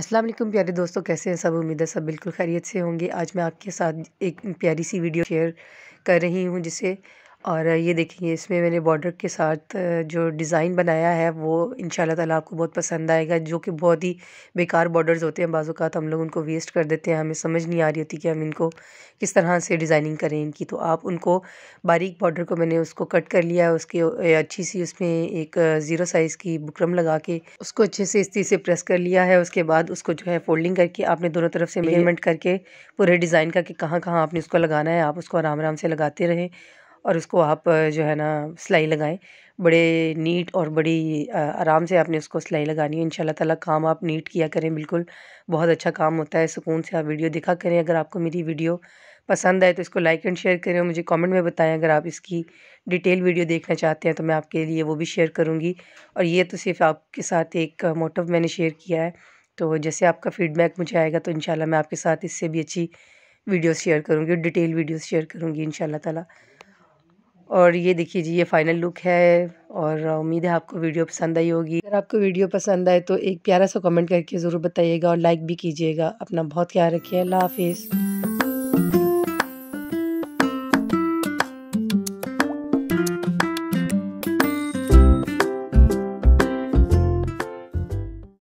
अस्सलाम वालेकुम प्यारे दोस्तों कैसे हैं सब उम्मीद है सब बिल्कुल खैरियत से होंगे आज मैं आपके साथ एक प्यारी सी वीडियो शेयर कर रही हूँ जिसे और ये देखिए इसमें मैंने बॉर्डर के साथ जो डिज़ाइन बनाया है वो इन ताला आपको बहुत पसंद आएगा जो कि बहुत ही बेकार बॉर्डर्स होते हैं तो हम लोग उनको वेस्ट कर देते हैं हमें समझ नहीं आ रही होती कि हम इनको किस तरह से डिज़ाइनिंग करें इनकी तो आप उनको बारीक बॉर्डर को मैंने उसको कट कर लिया है उसके अच्छी सी उसमें एक ज़ीरो साइज़ की बुकरम लगा के उसको अच्छे से इस से प्रेस कर लिया है उसके बाद उसको जो है फोल्डिंग करके आपने दोनों तरफ से मेजरमेंट करके पूरे डिज़ाइन का कि कहाँ कहाँ आपने उसको लगाना है आप उसको आराम आराम से लगाते रहें और उसको आप जो है ना सिलाई लगाएं बड़े नीट और बड़ी आराम से आपने उसको सिलाई लगानी है इन ताला काम आप नीट किया करें बिल्कुल बहुत अच्छा काम होता है सुकून से आप वीडियो देखा करें अगर आपको मेरी वीडियो पसंद आए तो इसको लाइक एंड शेयर करें और मुझे कमेंट में बताएं अगर आप इसकी डिटेल वीडियो देखना चाहते हैं तो मैं आपके लिए वो भी शेयर करूँगी और ये तो सिर्फ आपके साथ एक मोटिव मैंने शेयर किया है तो जैसे आपका फीडबैक मुझे आएगा तो इन मैं आपके साथ इससे भी अच्छी वीडियो शेयर करूँगी डिटेल वीडियो शेयर करूँगी इन ताला और ये देखिए जी ये फाइनल लुक है और उम्मीद है आपको वीडियो पसंद आई होगी अगर आपको वीडियो पसंद आए तो एक प्यारा सा कमेंट करके ज़रूर बताइएगा और लाइक भी कीजिएगा अपना बहुत ख्याल रखिए अल्लाह हाफिज़